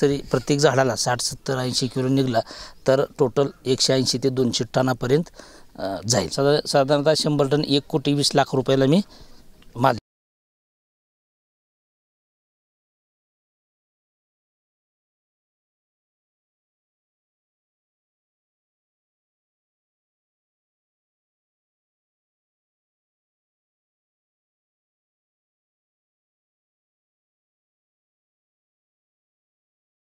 तरी प्रत्येक झाडाला साठ सत्तर ऐंशी किलो निघला तर टोटल एकशे ऐंशी ते दोनशे टनापर्यंत जाईल साधा साधारणतः शंभर टन एक कोटी वीस लाख रुपयाला मी माल